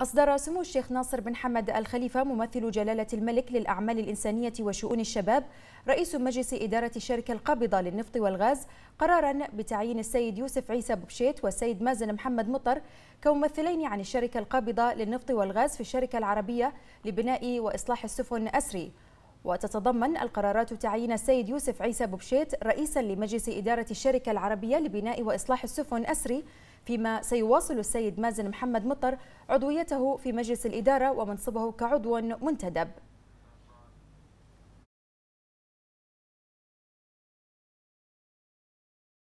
أصدر سمو الشيخ ناصر بن حمد الخليفة ممثل جلالة الملك للأعمال الإنسانية وشؤون الشباب رئيس مجلس إدارة الشركة القابضة للنفط والغاز قرارا بتعيين السيد يوسف عيسى ببشيت والسيد مازن محمد مطر كممثلين عن الشركة القابضة للنفط والغاز في الشركة العربية لبناء وإصلاح السفن أسري وتتضمن القرارات تعيين السيد يوسف عيسى ببشيت رئيسا لمجلس إدارة الشركة العربية لبناء وإصلاح السفن أسري فيما سيواصل السيد مازن محمد مطر عضويته في مجلس الإدارة ومنصبه كعضو منتدب